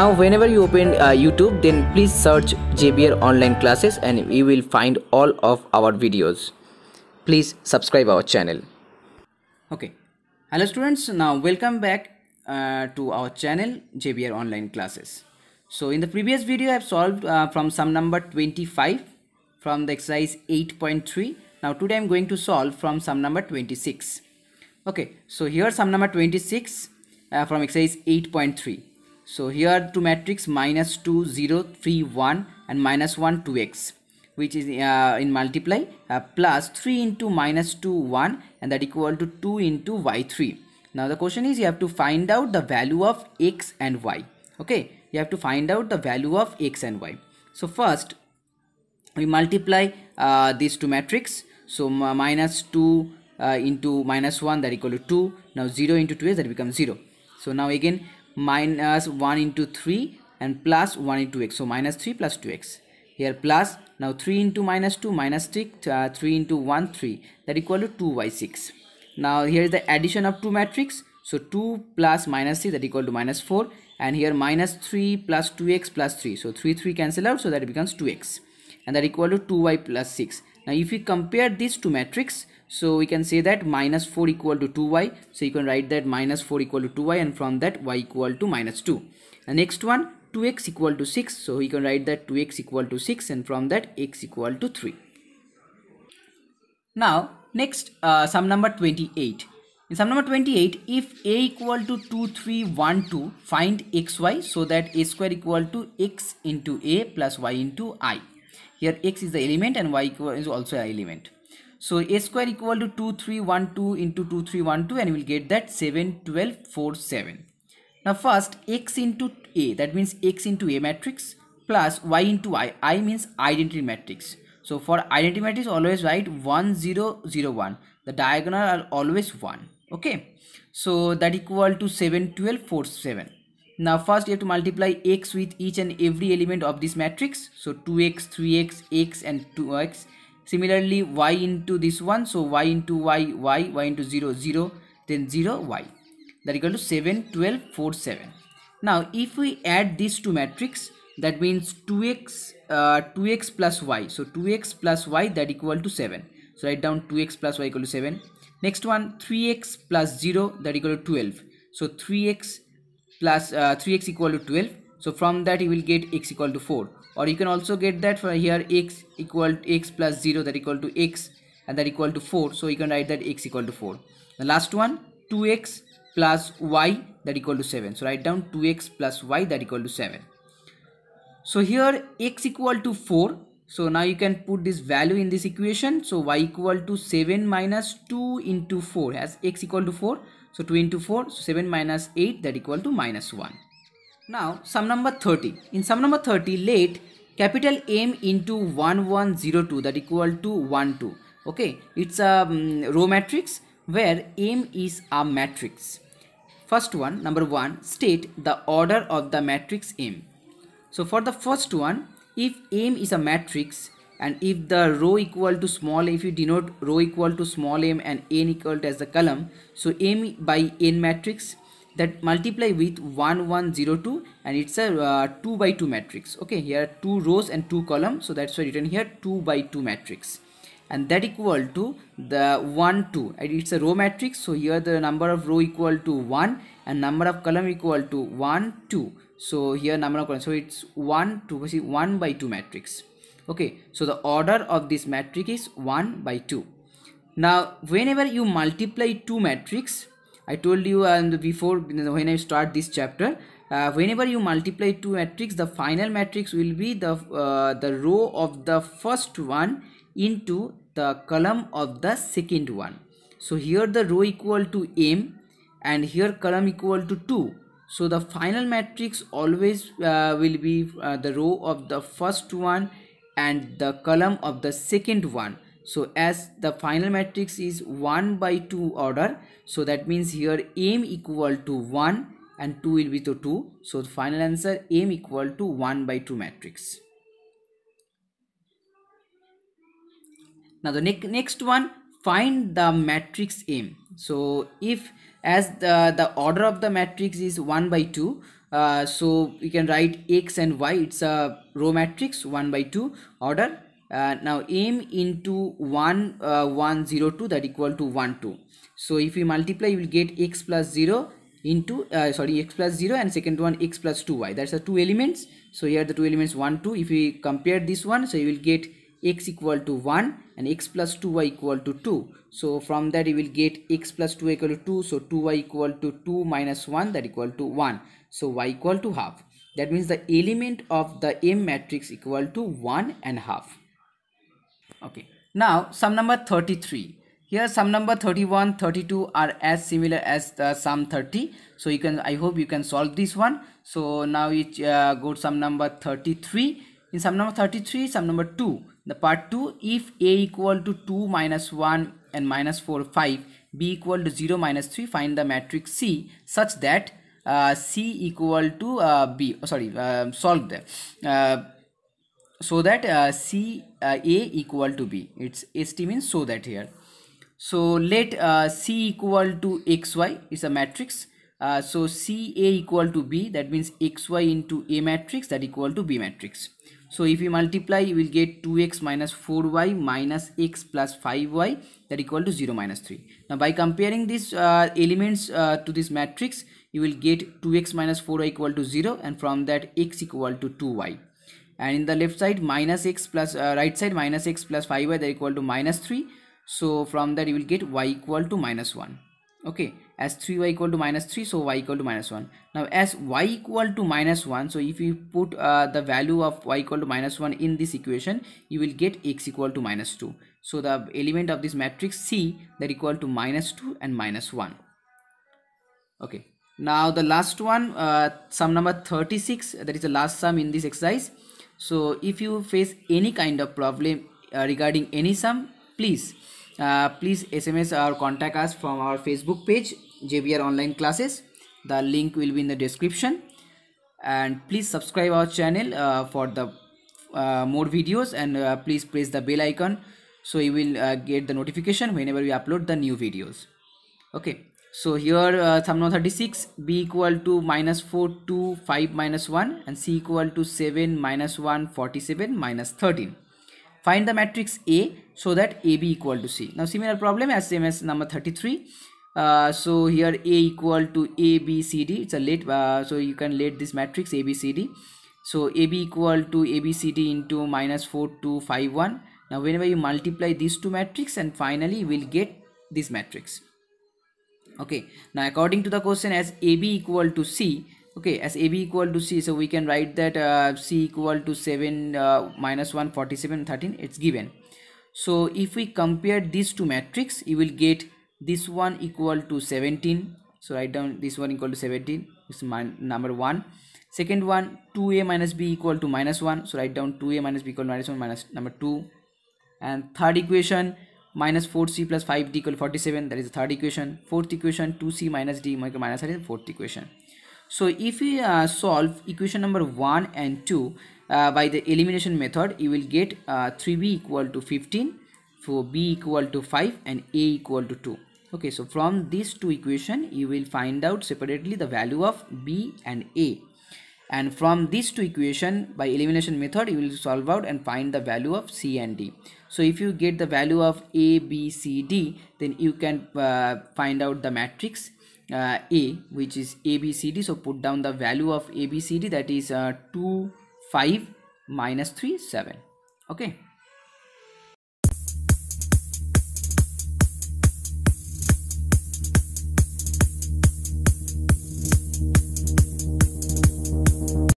now whenever you open uh, youtube then please search jbr online classes and you will find all of our videos please subscribe our channel okay hello students now welcome back uh, to our channel jbr online classes so in the previous video i have solved uh, from sum number 25 from the exercise 8.3 now today i'm going to solve from sum number 26 okay so here sum number 26 uh, from exercise 8.3 so here two matrix minus 2, 0, 3, 1 and minus 1, 2x which is uh, in multiply uh, plus 3 into minus 2, 1 and that equal to 2 into y3. Now the question is you have to find out the value of x and y. Okay, you have to find out the value of x and y. So first we multiply uh, these two matrix. So minus 2 uh, into minus 1 that equal to 2. Now 0 into 2 is that becomes 0. So now again minus 1 into 3 and plus 1 into x. So minus 3 plus 2x. Here plus now 3 into minus 2 minus 3, uh, 3 into 1 3 that equal to 2 by 6. Now here is the addition of two matrix. So 2 plus minus 3 that equal to minus 4 and here minus 3 plus 2x plus 3. So 3 3 cancel out so that it becomes 2x and that equal to 2y plus 6 now if we compare these two matrix, so we can say that minus 4 equal to 2y. So you can write that minus 4 equal to 2y and from that y equal to minus 2. The next one 2x equal to 6. So we can write that 2x equal to 6 and from that x equal to 3. Now next uh, sum number 28. In sum number 28, if a equal to 2, 3, 1, 2, find xy so that a square equal to x into a plus y into i here x is the element and y is also an element so a square equal to 2312 into 2312 and we'll get that 71247 now first x into a that means x into a matrix plus y into i i means identity matrix so for identity matrix always write 1 0 0 1 the diagonal are always 1 okay so that equal to 7 12 4 7 now first you have to multiply x with each and every element of this matrix. So 2x, 3x, x and 2x. Similarly y into this one. So y into y, y, y into 0, 0, then 0, y. That equal to 7, 12, 4, 7. Now if we add these two matrix, that means 2x, uh, 2x plus y. So 2x plus y that equal to 7. So write down 2x plus y equal to 7. Next one 3x plus 0 that equal to 12. So 3x plus uh, 3x equal to 12 so from that you will get x equal to 4 or you can also get that from here x equal to x plus 0 that equal to x and that equal to 4 so you can write that x equal to 4 the last one 2x plus y that equal to 7 so write down 2x plus y that equal to 7 so here x equal to 4 so now you can put this value in this equation. So y equal to 7 minus 2 into 4 as x equal to 4. So 2 into 4, so 7 minus 8 that equal to minus 1. Now sum number 30. In sum number 30 let capital M into 1102 that equal to 1 2. Okay, it's a um, row matrix where M is a matrix. First one, number one, state the order of the matrix M. So for the first one, if m is a matrix and if the row equal to small if you denote row equal to small m and n equal to as the column so m by n matrix that multiply with 1 1 0 2 and it's a uh, 2 by 2 matrix okay here are two rows and two columns so that's why written here 2 by 2 matrix and that equal to the 1 2 and it's a row matrix so here the number of row equal to 1 and number of column equal to 1 2 so here number of columns so it's 1 to 1 by 2 matrix okay so the order of this matrix is 1 by 2 now whenever you multiply two matrix I told you and uh, before when I start this chapter uh, whenever you multiply two matrix the final matrix will be the uh, the row of the first one into the column of the second one so here the row equal to m and here column equal to 2 so the final matrix always uh, will be uh, the row of the first one and the column of the second one so as the final matrix is 1 by 2 order so that means here m equal to 1 and 2 will be to 2 so the final answer m equal to 1 by 2 matrix now the ne next one find the matrix m so if as the, the order of the matrix is 1 by 2 uh, so we can write x and y it's a row matrix 1 by 2 order uh, now m into 1 uh, 1 0 2 that equal to 1 2 so if we multiply you will get x plus 0 into uh, sorry x plus 0 and second one x plus 2y that's the two elements so here the two elements 1 2 if we compare this one so you will get x equal to 1 and x plus 2y equal to 2 so from that you will get x plus 2 equal to 2 so 2y equal to 2 minus 1 that equal to 1 so y equal to half that means the element of the m matrix equal to 1 and half okay now sum number 33 here sum number 31 32 are as similar as the sum 30 so you can i hope you can solve this one so now it uh, go to sum number 33 in sum number 33 sum number 2 the part 2 if a equal to 2 minus 1 and minus 4 5 b equal to 0 minus 3 find the matrix c such that uh, c equal to uh, b oh, sorry um, uh, solve that so that uh, c uh, a equal to b it's st means so that here so let uh, c equal to xy is a matrix uh, so C A equal to B that means XY into A matrix that equal to B matrix. So if you multiply, you will get 2x minus 4y minus x plus 5y that equal to 0 minus 3. Now by comparing these uh, elements uh, to this matrix, you will get 2x minus 4y equal to 0 and from that x equal to 2y. And in the left side minus x plus uh, right side minus x plus 5y that equal to minus 3. So from that you will get y equal to minus 1 okay as 3y equal to minus 3 so y equal to minus 1 now as y equal to minus 1 so if you put uh, the value of y equal to minus 1 in this equation you will get x equal to minus 2 so the element of this matrix c that equal to minus 2 and minus 1 okay now the last one uh, sum number 36 that is the last sum in this exercise so if you face any kind of problem uh, regarding any sum please uh, please sms or contact us from our facebook page jbr online classes the link will be in the description and please subscribe our channel uh, for the uh, more videos and uh, please press the bell icon so you will uh, get the notification whenever we upload the new videos okay so here uh, no. 36 b equal to minus 4 to 5 minus 1 and c equal to 7 minus 1 47 minus 13 Find the matrix A so that AB equal to C. Now similar problem as same as number 33. Uh, so here A equal to A, B, C, D. It's a late, uh, so you can late this matrix A, B, C, D. So AB equal to A, B, C, D into minus 4, 2, 5, 1. Now whenever you multiply these two matrix and finally you will get this matrix. Okay. Now according to the question as AB equal to C, okay as ab equal to c so we can write that uh, c equal to 7 uh, minus 1 47 13 it's given so if we compare these two matrix you will get this one equal to 17 so write down this one equal to 17 is number one second one 2a minus b equal to minus 1 so write down 2a minus b equal to minus 1 minus number 2 and third equation minus 4c plus 5d equal 47 that is the third equation fourth equation 2c minus d equal to minus 3 fourth equation so if we uh, solve equation number 1 and 2 uh, by the elimination method you will get uh, 3b equal to 15 for b equal to 5 and a equal to 2 okay so from these two equation you will find out separately the value of b and a and from these two equation by elimination method you will solve out and find the value of c and d so if you get the value of a b c d then you can uh, find out the matrix uh, a which is abcd so put down the value of abcd that is uh, 2 5 minus 3 7 okay